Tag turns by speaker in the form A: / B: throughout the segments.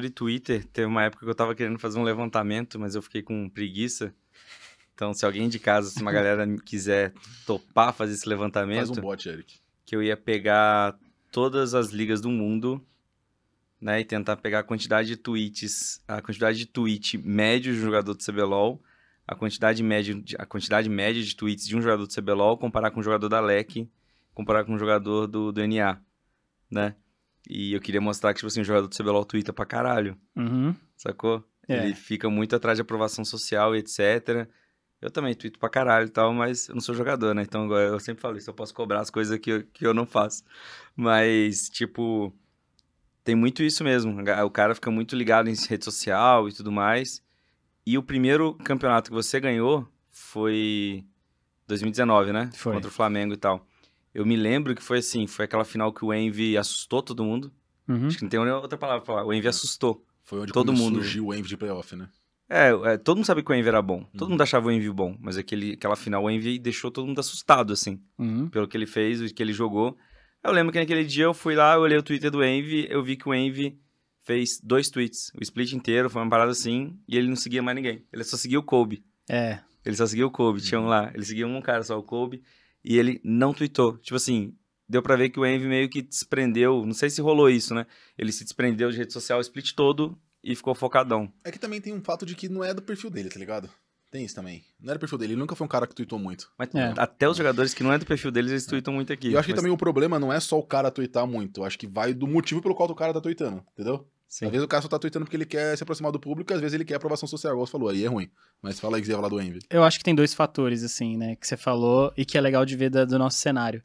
A: de Twitter, teve uma época que eu tava querendo fazer um levantamento, mas eu fiquei com preguiça. Então, se alguém de casa, se uma galera quiser topar fazer esse levantamento. Faz um bot, Eric. Que eu ia pegar todas as ligas do mundo, né? E tentar pegar a quantidade de tweets, a quantidade de tweet médio de um jogador do CBLOL, a quantidade média, a quantidade média de tweets de um jogador do CBLOL, comparar com o um jogador da LEC, comparar com o um jogador do, do NA, né? E eu queria mostrar que, tipo assim, o jogador do CBLOL twitta pra caralho. Uhum. Sacou? É. Ele fica muito atrás de aprovação social e etc. Eu também twitto pra caralho e tal, mas eu não sou jogador, né? Então eu sempre falo isso, eu posso cobrar as coisas que eu, que eu não faço. Mas, tipo, tem muito isso mesmo. O cara fica muito ligado em rede social e tudo mais. E o primeiro campeonato que você ganhou foi 2019, né? Foi. Contra o Flamengo e tal. Eu me lembro que foi assim, foi aquela final que o Envy assustou todo mundo. Uhum. Acho que não tem outra palavra pra falar. O Envy assustou.
B: Foi onde todo mundo. surgiu o Envy de playoff, né?
A: É, é, todo mundo sabe que o Envy era bom. Todo uhum. mundo achava o Envy bom. Mas aquele, aquela final o Envy deixou todo mundo assustado, assim. Uhum. Pelo que ele fez, o que ele jogou. Eu lembro que naquele dia eu fui lá, eu olhei o Twitter do Envy, eu vi que o Envy fez dois tweets. O split inteiro, foi uma parada assim, e ele não seguia mais ninguém. Ele só seguia o Kobe. É. Ele só seguia o Kobe, tinha uhum. um lá. Ele seguia um cara só, o Kobe e ele não tweetou. Tipo assim, deu para ver que o Envy meio que desprendeu, não sei se rolou isso, né? Ele se desprendeu de rede social, split todo e ficou focadão.
B: É que também tem um fato de que não é do perfil dele, tá ligado? Tem isso também. Não era é do perfil dele, ele nunca foi um cara que tweetou muito. Mas é.
A: até os jogadores que não é do perfil deles, eles tweetam muito aqui. eu acho mas... que também o
B: problema não é só o cara tweetar muito, eu acho que vai do motivo pelo qual o cara tá tweetando, entendeu? Sim. Às vezes o cara só tá tweetando porque ele quer se aproximar do público, às vezes ele quer aprovação social, igual você falou, aí é ruim. Mas fala aí que você ia falar do Envy. Eu
C: acho que tem dois fatores, assim, né, que você falou e que é legal de ver da, do nosso cenário.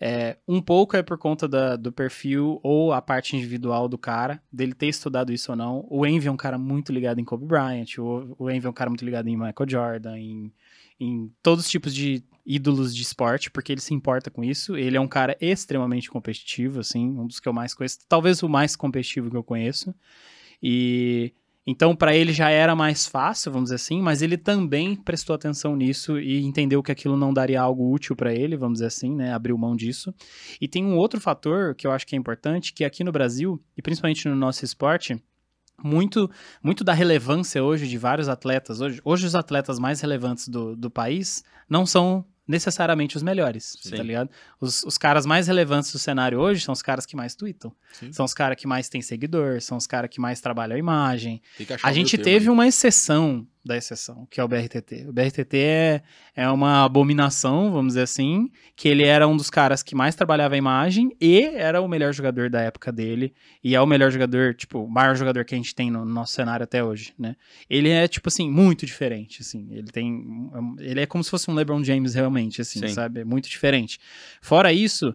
C: É, um pouco é por conta da, do perfil ou a parte individual do cara, dele ter estudado isso ou não. O Envy é um cara muito ligado em Kobe Bryant, o, o Envy é um cara muito ligado em Michael Jordan, em, em todos os tipos de ídolos de esporte, porque ele se importa com isso. Ele é um cara extremamente competitivo, assim, um dos que eu mais conheço, talvez o mais competitivo que eu conheço. E então para ele já era mais fácil, vamos dizer assim, mas ele também prestou atenção nisso e entendeu que aquilo não daria algo útil para ele, vamos dizer assim, né, abriu mão disso. E tem um outro fator que eu acho que é importante, que aqui no Brasil, e principalmente no nosso esporte, muito, muito da relevância hoje de vários atletas. Hoje, hoje os atletas mais relevantes do, do país não são necessariamente os melhores, Sim. tá ligado? Os, os, caras mais relevantes do cenário hoje são os caras que mais tweetam. Sim. São os caras que mais têm seguidor, são os caras que mais trabalham a imagem.
B: A gente teve
C: uma exceção da exceção, que é o BRTT. O BRTT é, é uma abominação, vamos dizer assim, que ele era um dos caras que mais trabalhava a imagem e era o melhor jogador da época dele. E é o melhor jogador, tipo, o maior jogador que a gente tem no, nosso cenário até hoje, né? Ele é, tipo assim, muito diferente, assim. Ele tem... Ele é como se fosse um LeBron James realmente, assim, Sim. sabe? É muito diferente. Fora isso,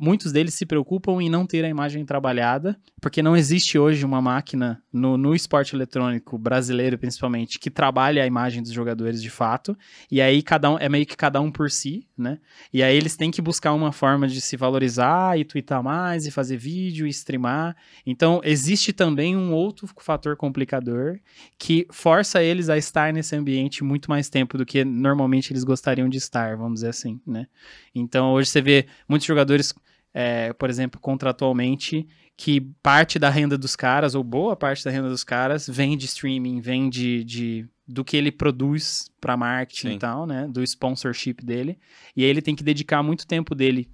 C: muitos deles se preocupam em não ter a imagem trabalhada, porque não existe hoje uma máquina no, no esporte eletrônico brasileiro, principalmente, que trabalhe a imagem dos jogadores de fato. E aí cada um é meio que cada um por si, né? E aí eles têm que buscar uma forma de se valorizar e twittar mais, e fazer vídeo, e streamar. Então existe também um outro fator complicador que força eles a estar nesse ambiente muito mais tempo do que normalmente eles gostariam de estar, vamos dizer assim, né? Então hoje você vê muitos jogadores é, por exemplo, contratualmente, que parte da renda dos caras, ou boa parte da renda dos caras, vem de streaming, vem de, de do que ele produz para marketing Sim. e tal, né? Do sponsorship dele. E aí ele tem que dedicar muito tempo dele,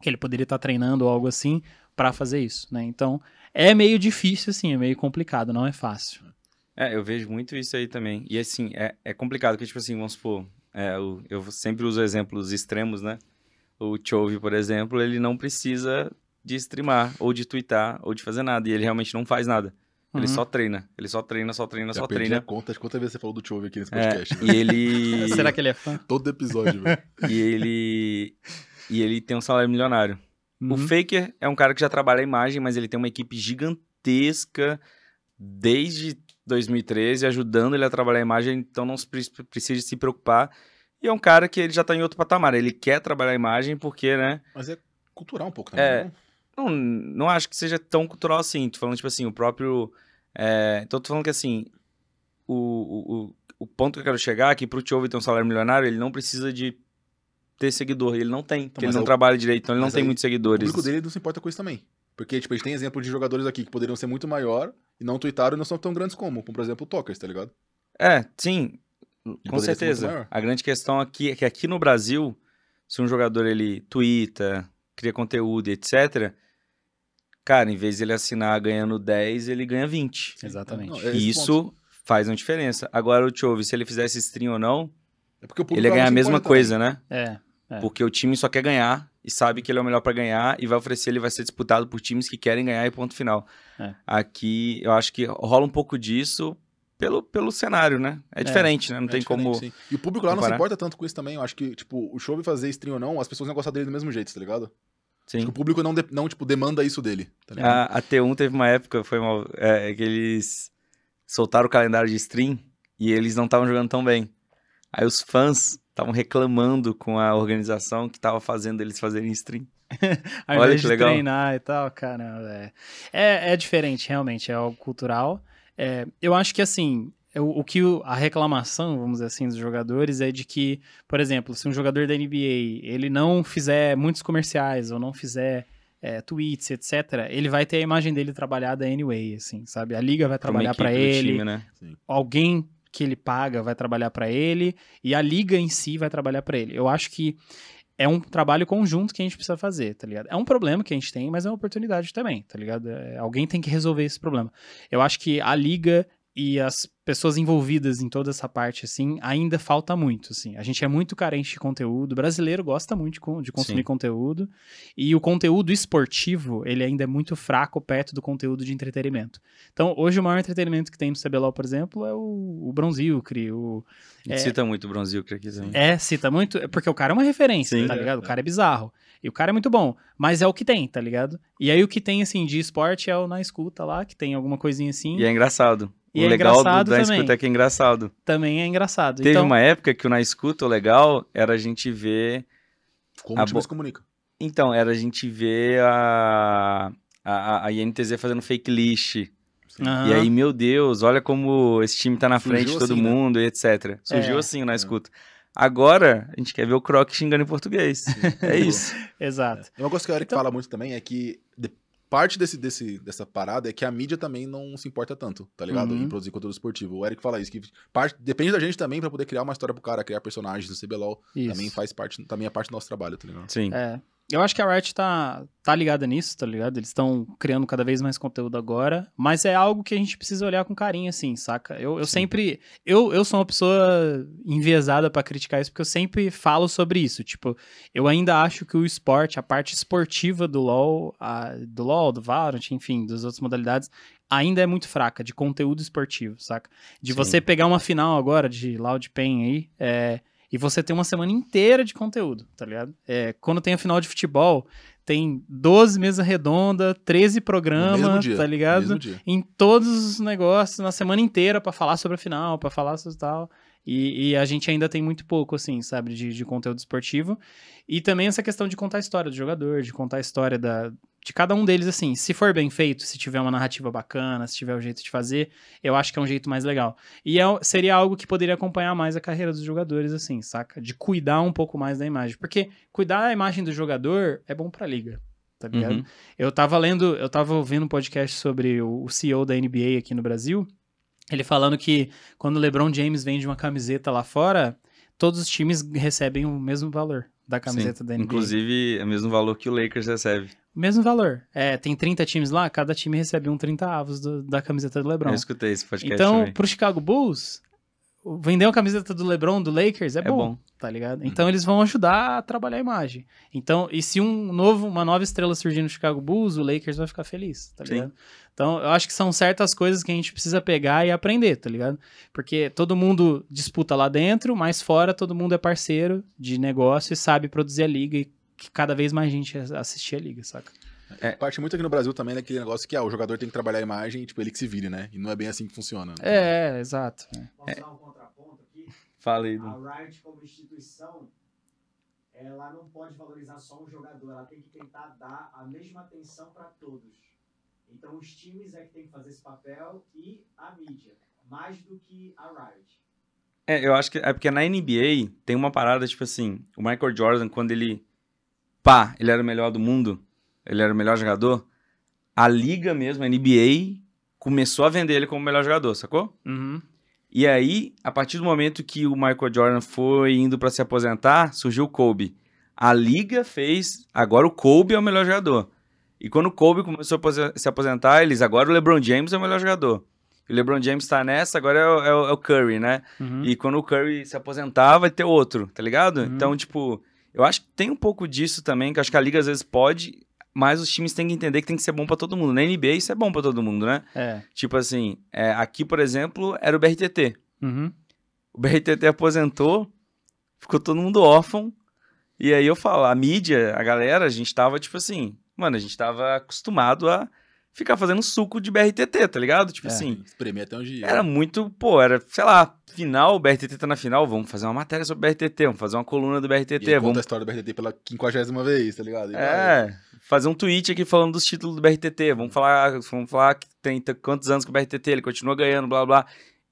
C: que ele poderia estar tá treinando ou algo assim, para fazer isso, né? Então, é meio difícil, assim, é meio complicado, não é fácil.
A: É, eu vejo muito isso aí também. E assim, é, é complicado, porque, tipo assim, vamos supor, é, eu, eu sempre uso exemplos extremos, né? o Chove, por exemplo, ele não precisa de streamar, ou de twittar, ou de fazer nada. E ele realmente não faz nada. Ele uhum. só treina. Ele só treina, só treina, Já só perdi treina.
B: Contas, quantas vezes você falou do Chove aqui nesse é, podcast? É, né? E ele. Será que ele é fã? Todo episódio, velho.
A: E ele. E ele tem um salário milionário. Uhum. O Faker é um cara que já trabalha a imagem, mas ele tem uma equipe gigantesca desde 2013 ajudando ele a trabalhar a imagem, então não precisa se preocupar e é um cara que ele já tá em outro patamar. Ele quer trabalhar a imagem porque, né?
B: Mas é cultural um pouco também, é, né?
A: Não, não acho que seja tão cultural assim. Tô falando, tipo assim, o próprio. É, então, tô falando que assim. O, o, o ponto que eu quero chegar é que pro Tiovi ter um salário milionário, ele não precisa de ter seguidor. Ele não tem, porque então, ele não é o... trabalha direito, então ele mas não tem muitos seguidores. O público dele
B: não se importa com isso também. Porque, tipo, a gente tem exemplo de jogadores aqui que poderiam ser muito maior e não twittaram e não são tão grandes como, como por exemplo, o Tokers, tá ligado?
A: É, sim. Com certeza. A grande questão aqui é que aqui no Brasil, se um jogador ele twitta, cria conteúdo, etc., cara, em vez de ele assinar ganhando 10, ele ganha 20. Exatamente. Não, é isso ponto. faz uma diferença. Agora o Chove, se ele fizesse stream ou não, é
B: ele ganha a mesma coisa, também. né? É, é,
A: Porque o time só quer ganhar e sabe que ele é o melhor para ganhar e vai oferecer, ele vai ser disputado por times que querem ganhar e ponto final. É. Aqui eu acho que rola um pouco disso pelo, pelo cenário, né? É, é diferente, né? Não é tem como. Sim. E o público lá comparar. não se importa
B: tanto com isso também. Eu acho que, tipo, o show fazer stream ou não, as pessoas não gostar dele do mesmo jeito, tá ligado? Sim. Acho que o público não, de, não tipo, demanda isso dele. Tá a,
A: a, T1 teve uma época, foi mal. É, que eles soltaram o calendário de stream e eles não estavam jogando tão bem. Aí os fãs estavam reclamando com a organização que tava fazendo eles fazerem stream. Olha que legal. treinar
C: e tal, caramba. é, é, é diferente, realmente. É algo cultural. É, eu acho que assim, é o, o que a reclamação, vamos dizer assim, dos jogadores é de que, por exemplo, se um jogador da NBA ele não fizer muitos comerciais ou não fizer é, tweets, etc., ele vai ter a imagem dele trabalhada anyway, assim, sabe? A liga vai trabalhar para ele, time, né? alguém que ele paga vai trabalhar para ele e a liga em si vai trabalhar para ele. Eu acho que é um trabalho conjunto que a gente precisa fazer, tá ligado? É um problema que a gente tem, mas é uma oportunidade também, tá ligado? É, alguém tem que resolver esse problema. Eu acho que a liga e as pessoas envolvidas em toda essa parte, assim, ainda falta muito, assim. A gente é muito carente de conteúdo, o brasileiro gosta muito de consumir Sim. conteúdo, e o conteúdo esportivo, ele ainda é muito fraco perto do conteúdo de entretenimento. Então, hoje o maior entretenimento que tem no CBLOL, por exemplo, é o, o Bronzilcre, o...
A: É, cita muito o Bronzilcre aqui também.
C: É, cita muito, é porque o cara é uma referência, Sim, tá ligado? É, é. O cara é bizarro. E o cara é muito bom, mas é o que tem, tá ligado? E aí o que tem, assim, de esporte é o Na Escuta lá, que tem alguma coisinha assim. E é
A: engraçado. E o é legal do, da também. escuta é que é engraçado.
C: Também é engraçado. Teve então... uma
A: época que na escuta o legal era a gente ver. Como a o se comunica. Então, era a gente ver a, a, a INTZ fazendo fake list. Uhum. E aí, meu Deus, olha como esse time tá na Surgiu frente de todo assim, né? mundo né? e etc. É. Surgiu assim é. assim na escuta. Agora, a gente quer ver o Croc xingando em português. é isso.
B: Exato. É. Uma coisa que a Eric então... fala muito também é que parte desse, desse, dessa parada é que a mídia também não se importa tanto, tá ligado? Uhum. Em produzir conteúdo esportivo. O Eric fala isso, que parte, depende da gente também para poder criar uma história pro cara, criar personagens do CBLOL. Isso. Também faz parte, também é parte do nosso trabalho, tá ligado? Sim. É.
C: Eu acho que a Riot tá, tá ligada nisso, tá ligado? Eles estão criando cada vez mais conteúdo agora, mas é algo que a gente precisa olhar com carinho, assim, saca? Eu, eu sempre. Eu, eu sou uma pessoa enviesada para criticar isso, porque eu sempre falo sobre isso. Tipo, eu ainda acho que o esporte, a parte esportiva do LoL, a, do LoL, do Valorant, enfim, das outras modalidades, ainda é muito fraca, de conteúdo esportivo, saca? De Sim. você pegar uma final agora de Loud Pain aí, é e você tem uma semana inteira de conteúdo, tá ligado? É, quando tem a final de futebol, tem 12 mesa redonda, 13 programas, dia, tá ligado? Em todos os negócios, na semana inteira, para falar sobre a final, para falar sobre tal. E, e, a gente ainda tem muito pouco, assim, sabe, de, de, conteúdo esportivo. E também essa questão de contar a história do jogador, de contar a história da, de cada um deles, assim, se for bem feito, se tiver uma narrativa bacana, se tiver o um jeito de fazer, eu acho que é um jeito mais legal. E é, seria algo que poderia acompanhar mais a carreira dos jogadores, assim, saca? De cuidar um pouco mais da imagem. Porque cuidar da imagem do jogador é bom pra liga. Tá ligado? Uhum. Eu tava lendo, eu tava ouvindo um podcast sobre o, o CEO da NBA aqui no Brasil. Ele falando que quando o LeBron James vende uma camiseta lá fora, todos os times recebem o mesmo valor da camiseta Sim, da NBA.
A: Inclusive, é o mesmo valor que o Lakers recebe.
C: Mesmo valor. É, tem 30 times lá, cada time recebe um 30 avos do, da camiseta do LeBron. Eu
A: escutei esse podcast Então, também.
C: pro Chicago Bulls, vender uma camiseta do LeBron, do Lakers, é, é bom, bom, tá ligado? Uhum. Então eles vão ajudar a trabalhar a imagem. Então, e se um novo, uma nova estrela surgir no Chicago Bulls, o Lakers vai ficar feliz, tá ligado? Então, eu acho que são certas coisas que a gente precisa pegar e aprender, tá ligado? Porque todo mundo disputa lá dentro, mas fora todo mundo é parceiro de negócio e sabe produzir a liga e que cada vez mais gente assistir a liga,
B: saca? É. Parte muito aqui no Brasil também daquele né, negócio que ah, o jogador tem que trabalhar a imagem, tipo, ele que se vire, né? E não é bem assim que funciona. Né? É, é, exato. É. dar um contraponto aqui? Falei.
A: A Riot
C: como instituição, ela não pode valorizar só um jogador, ela tem que tentar dar a mesma atenção para todos. Então os times é que tem que fazer esse papel e
A: a mídia, mais do que a Riot. É, eu acho que é porque na NBA tem uma parada, tipo assim, o Michael Jordan, quando ele, pá, ele era o melhor do mundo, ele era o melhor jogador, a liga mesmo, a NBA, começou a vender ele como o melhor jogador, sacou? Uhum. E aí, a partir do momento que o Michael Jordan foi indo para se aposentar, surgiu o Kobe. A liga fez, agora o Kobe é o melhor jogador. E quando o Kobe começou a se aposentar, eles, agora o LeBron James é o melhor jogador. E o LeBron James tá nessa, agora é o, é é o Curry, né? Uhum. E quando o Curry se aposentar, vai ter outro, tá ligado? Uhum. Então, tipo, eu acho que tem um pouco disso também, que acho que a liga às vezes pode mas os times têm que entender que tem que ser bom para todo mundo. Na NBA isso é bom para todo mundo, né? É. Tipo assim, é, aqui, por exemplo, era o BRTT. Uhum. O BRTT aposentou, ficou todo mundo órfão. E aí eu falo, a mídia, a galera, a gente tava tipo assim, mano, a gente tava acostumado a ficar fazendo suco de BRTT, tá ligado? Tipo é, assim. Espremer
B: até onde ia. Era
A: muito, pô, era, sei lá, final, BRTT tá na final, vamos fazer uma matéria sobre BRTT, vamos fazer uma coluna do BRTT. vamos... conta a história do BRTT pela quinquagésima vez, tá ligado? E é, vai... fazer um tweet aqui falando dos títulos do BRTT, vamos falar, vamos falar que tem quantos anos que o BRTT, ele continua ganhando, blá, blá.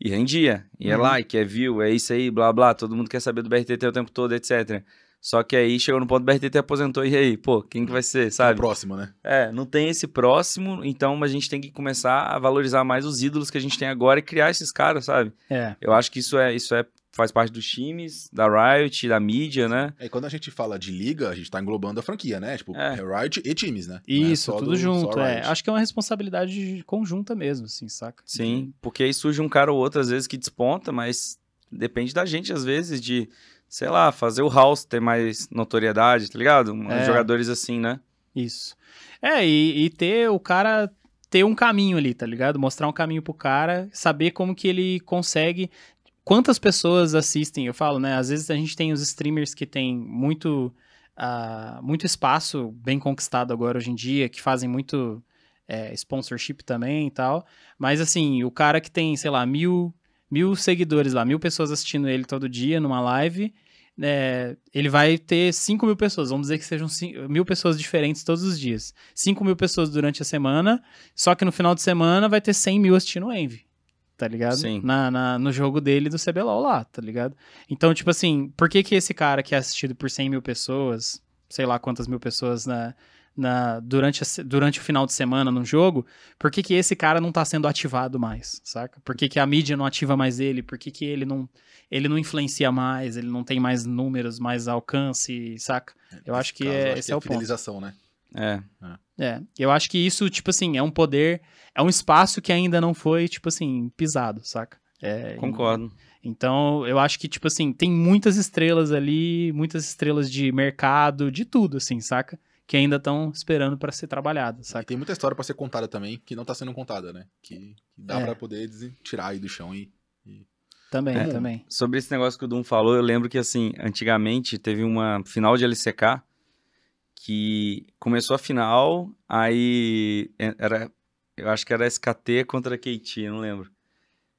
A: E rendia, e é uhum. é like, é view, é isso aí, blá, blá, todo mundo quer saber do BRTT o tempo todo, etc., só que aí chegou no ponto do BRTT aposentou, e aí, pô, quem que vai ser, sabe? O próximo, né? É, não tem esse próximo, então a gente tem que começar a valorizar mais os ídolos que a gente tem agora e criar esses caras, sabe? É. Eu acho que isso é, isso é faz parte dos times, da Riot, da mídia, né?
B: É, e quando a gente fala de liga, a gente tá englobando a franquia, né? Tipo, é. é Riot e times, né? É isso, é tudo do, junto, é.
C: Acho que é uma responsabilidade conjunta mesmo, assim, saca?
A: Sim, porque aí surge um cara ou outro, às vezes, que desponta, mas depende da gente, às vezes, de sei lá, fazer o House ter mais notoriedade, tá ligado? É. Jogadores assim, né? Isso.
C: É, e, e, ter o cara ter um caminho ali, tá ligado? Mostrar um caminho
A: pro cara,
C: saber como que ele consegue. Quantas pessoas assistem? Eu falo, né? Às vezes a gente tem os streamers que tem muito, uh, muito espaço bem conquistado agora hoje em dia, que fazem muito é, sponsorship também e tal. Mas assim, o cara que tem, sei lá, mil mil seguidores lá, mil pessoas assistindo ele todo dia numa live, é, ele vai ter 5 mil pessoas, vamos dizer que sejam mil pessoas diferentes todos os dias. 5 mil pessoas durante a semana, só que no final de semana vai ter 100 mil assistindo o Envy, tá ligado? Sim. Na, na, no jogo dele do CBLOL lá, tá ligado? Então, tipo assim, por que que esse cara que é assistido por 100 mil pessoas, sei lá quantas mil pessoas na, na, durante, a, durante o final de semana no jogo, por que, que esse cara não tá sendo ativado mais, saca? Por que, que a mídia não ativa mais ele? Por que, que ele não ele não influencia mais, ele não tem mais números, mais alcance, saca? Eu acho que caso, é, acho esse que é, é o
B: fidelização, ponto. né? É. é.
C: É. Eu acho que isso, tipo assim, é um poder, é um espaço que ainda não foi, tipo assim, pisado, saca? É, Concordo. Então, eu acho que, tipo assim, tem muitas estrelas ali, muitas estrelas de mercado, de tudo, assim, saca? que ainda estão esperando
B: para ser trabalhado, sabe? tem muita história para ser contada também, que não está sendo contada, né? Que, que dá é. para poder tirar aí do chão e... e... Também, é, também.
A: Sobre esse negócio que o Dum falou, eu lembro que, assim, antigamente teve uma final de LCK que começou a final, aí era, eu acho que era SKT contra a KT, não lembro.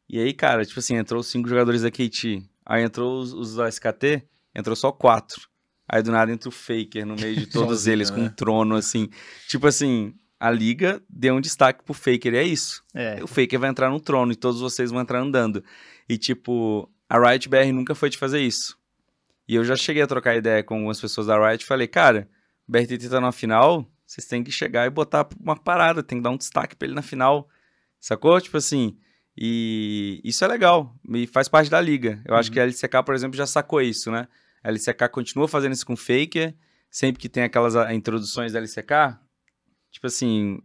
A: E aí, cara, tipo assim, entrou os cinco jogadores da KT, aí entrou os, os da SKT, entrou só quatro. Aí do nada entra o Faker no meio de todos eles, né? com um né? trono, assim. Tipo assim, a liga deu um destaque pro Faker, e é isso. É. O Faker vai entrar no trono e todos vocês vão entrar andando. E tipo, a Riot BR nunca foi de fazer isso. E eu já cheguei a trocar ideia com algumas pessoas da Riot e falei, cara, o BRTT tá na final, vocês têm que chegar e botar uma parada, tem que dar um destaque pra ele na final. Sacou? Tipo assim, e isso é legal, e faz parte da liga. Eu uhum. acho que a LCK, por exemplo, já sacou isso, né? A LCK continua fazendo isso com Faker. Sempre que tem aquelas ah, introduções da LCK, tipo assim,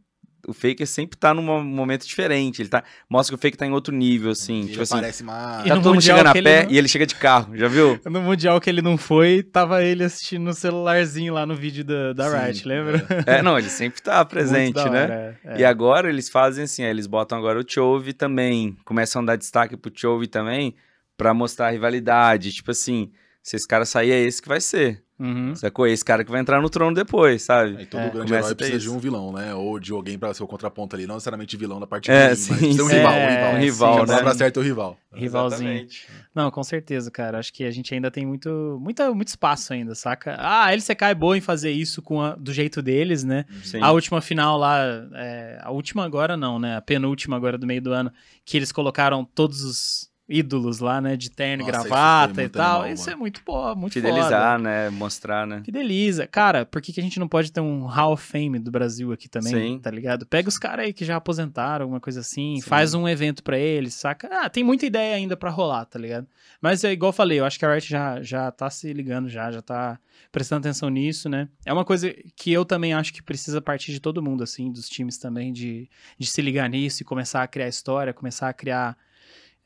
A: o Faker sempre tá num momento diferente. Ele tá, mostra que o Faker tá em outro nível, assim. Ele tipo assim, parece mais... Tá todo mundo chegando a pé não... e ele chega de carro, já viu?
C: No Mundial que ele não foi, tava ele assistindo no celularzinho lá no vídeo da, da Sim, Riot, é. lembra? É. é. não, ele sempre tá presente, né? hora,
A: né? É. E agora eles fazem assim, é, eles botam agora o Chove também, começam a dar destaque pro Chove também, pra mostrar a rivalidade, tipo assim se esse cara sair, é esse que vai ser. Uhum. Sacou? É esse cara que vai entrar no trono depois, sabe? Aí todo é, grande herói precisa
B: isso. de um vilão, né? Ou de alguém pra ser o contraponto ali. Não necessariamente vilão da parte é, sim, mas sim, um rival. um rival, é, um rival sim, né? pra certo o rival. Rivalzinho.
C: Exatamente. Não, com certeza, cara. Acho que a gente ainda tem muito, muito, muito espaço ainda, saca? Ah, a LCK é boa em fazer isso com a, do jeito deles, né? Sim. A última final lá, é, a última agora não, né? A penúltima agora do meio do ano, que eles colocaram todos os ídolos lá, né? De terno e gravata e tal. Animal, isso é muito pô, muito Fidelizar, foda.
A: né? Mostrar, né?
C: Fideliza. Cara, por que, que a gente não pode ter um Hall of Fame do Brasil aqui também? Sim. Tá ligado? Pega os caras aí que já aposentaram, alguma coisa assim, Sim. faz um evento para eles, saca? Ah, tem muita ideia ainda para rolar, tá ligado? Mas é igual eu falei, eu acho que a Riot já, já tá se ligando, já, já tá prestando atenção nisso, né? É uma coisa que eu também acho que precisa partir de todo mundo, assim, dos times também, de, de se ligar nisso e começar a criar história, começar a criar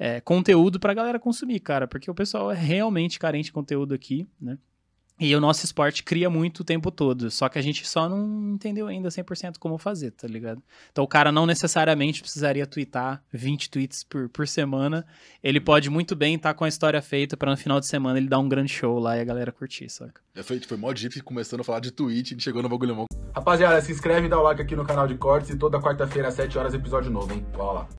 C: é, conteúdo pra galera consumir, cara, porque o pessoal é realmente carente de conteúdo aqui, né? E o nosso esporte cria muito o tempo todo, só que a gente só não entendeu ainda 100% como fazer, tá ligado? Então o cara não necessariamente precisaria twittar 20 tweets por, por semana, ele uhum. pode muito bem estar tá com a história feita para no final de semana ele dar um grande show
B: lá e a galera curtir, saca? É feito, foi mó difícil começando a falar de tweet, a gente chegou no bagulho mó. Rapaziada, se inscreve e dá o like aqui no canal de cortes e toda quarta-feira às 7 horas episódio novo, hein? Cola lá.